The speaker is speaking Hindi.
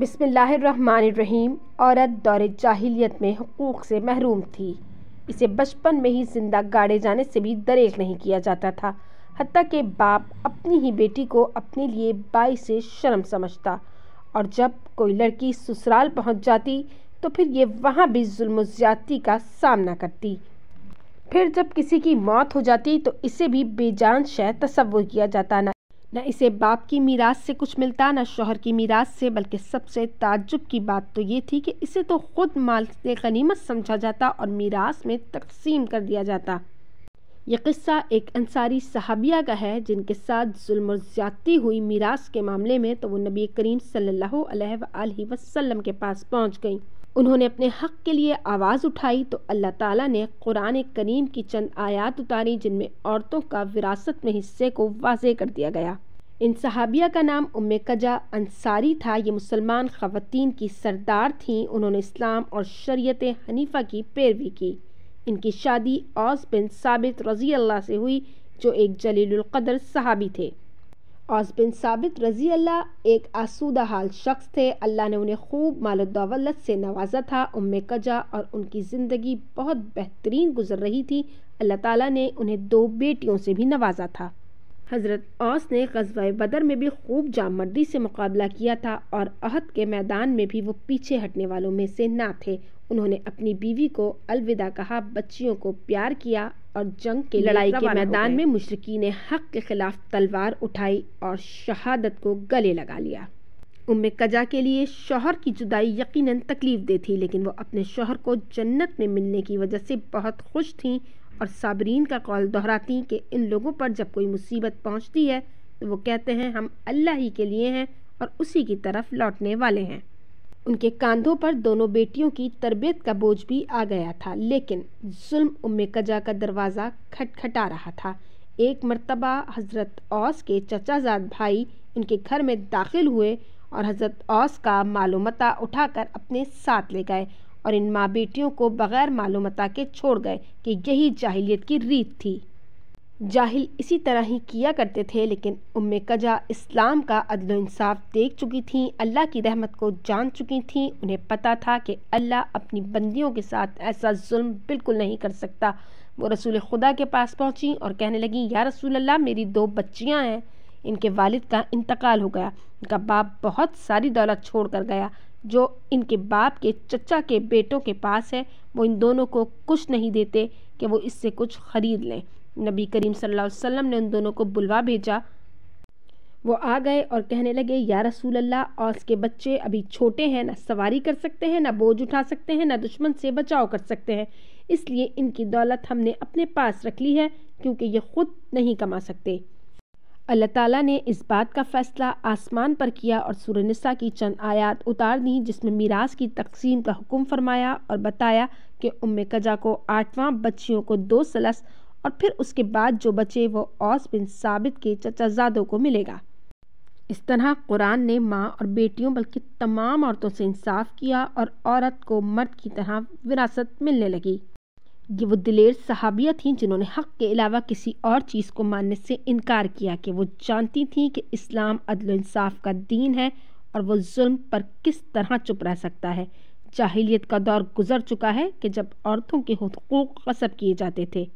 बसमीम औरत दौर जाहिलियत में हकूक़ से महरूम थी इसे बचपन में ही जिंदा गाड़े जाने से भी दरेक नहीं किया जाता था हती के बाप अपनी ही बेटी को अपने लिए बाई से शर्म समझता और जब कोई लड़की ससुराल पहुंच जाती तो फिर ये वहाँ भी जुल्म ज़्यादती का सामना करती फिर जब किसी की मौत हो जाती तो इसे भी बेजान शह तस्वुर किया जाता ना न इसे बाप की मीरास से कुछ मिलता न शोहर की मीरास से बल्कि सबसे ताज्जुब की बात तो ये थी कि इसे तो ख़ुद माल से गनीमत समझा जाता और मीरास में तकसीम कर दिया जाता यह किस्सा एक अंसारी सहाबिया का है जिनके साथ जुल्म ज़्यादती हुई मीरास के मामले में तो वो नबी करीम सल्लल्लाहु अलैहि वसल्लम के पास पहुंच गई उन्होंने अपने हक़ के लिए आवाज़ उठाई तो अल्लाह ताला ने कुरान करीम की चंद आयत उतारी जिनमें औरतों का विरासत में हिस्से को वाज कर दिया गया इन सहाबिया का नाम उम कजा अंसारी था ये मुसलमान ख़वान की सरदार थीं उन्होंने इस्लाम और शरीत हनीफा की पैरवी की इनकी शादी औस बिन साबित रज़ी अल्लाह से हुई जो एक जलीलुल्क़दर सहाबी थे औस बिन साबित रज़ी अल्लाह एक आसूदा हाल शख्स थे अल्लाह ने उन्हें खूब माल दौलत से नवाजा था उम्मे कजा और उनकी ज़िंदगी बहुत बेहतरीन गुजर रही थी अल्लाह ताला ने उन्हें दो बेटियों से भी नवाजा था हज़रत औस ने गजवा बदर में भी खूब जामर्दी से मुकाबला किया था और अहद के मैदान में भी वो पीछे हटने वालों में से ना थे उन्होंने अपनी बीवी को अलविदा कहा बच्चियों को प्यार किया और जंग के लड़ाई के मैदान में ने हक के खिलाफ तलवार उठाई और शहादत को गले लगा लिया उम्म कजा के लिए शोहर की जुदाई यकीनन तकलीफ दे थी लेकिन वो अपने शोहर को जन्नत में मिलने की वजह से बहुत खुश थीं और साबरीन का कौल दोहराती कि इन लोगों पर जब कोई मुसीबत पहुंचती है तो वो कहते हैं हम अल्लाह ही के लिए हैं और उसी की तरफ लौटने वाले हैं उनके कांधों पर दोनों बेटियों की तरबियत का बोझ भी आ गया था लेकिन जुल्म उम्म कजा का दरवाज़ा खटखटा रहा था एक मर्तबा हज़रत औस के चचाजाद भाई उनके घर में दाखिल हुए और हज़रत औस का मालूमता उठाकर अपने साथ ले गए और इन माँ बेटियों को बग़ैर मालूमता के छोड़ गए कि यही जाहिलियत की रीत थी जाहिल इसी तरह ही किया करते थे लेकिन उम्म कजा इस्लाम का अदल इंसाफ देख चुकी थीं अल्लाह की रहमत को जान चुकी थीं उन्हें पता था कि अल्लाह अपनी बंदियों के साथ ऐसा जुल्म बिल्कुल नहीं कर सकता वो रसूल खुदा के पास पहुँची और कहने लगी या रसूल अल्लाह मेरी दो बच्चियाँ हैं इनके वालिद का इंतकाल हो गया इनका बाप बहुत सारी दौलत छोड़ कर गया जो इनके बाप के चचा के बेटों के पास है वो इन दोनों को कुछ नहीं देते कि वो इससे कुछ ख़रीद लें नबी करीम सल्लल्लाहु अलैहि वसल्लम ने उन दोनों को बुलवा भेजा वो आ गए और कहने लगे या रसूल अल्लाह और उसके बच्चे अभी छोटे हैं ना सवारी कर सकते हैं ना बोझ उठा सकते हैं ना दुश्मन से बचाव कर सकते हैं इसलिए इनकी दौलत हमने अपने पास रख ली है क्योंकि ये खुद नहीं कमा सकते अल्लाह ताला ने इस बात का फ़ैसला आसमान पर किया और सुरनिसा की चंद आयात उतार दी जिसमें मीरास की तकसीम का हुक्म फरमाया और बताया कि उम्म कजा को आठवां बच्चियों को दो सलस और फिर उसके बाद जो बचे वो औस बिन साबित के चचाजादों को मिलेगा इस तरह कुरान ने माँ और बेटियों बल्कि तमाम औरतों से इंसाफ किया और औरत को मर्द की तरह विरासत मिलने लगी ये वो दिलेर सहाबिया थीं जिन्होंने हक के अलावा किसी और चीज़ को मानने से इनकार किया कि वो जानती थीं कि इस्लाम अदल इंसाफ का दीन है और वो जुल्म पर किस तरह चुप रह सकता है जाहिलियत का दौर गुजर चुका है कि जब औरतों के हकूक़ कसब किए जाते थे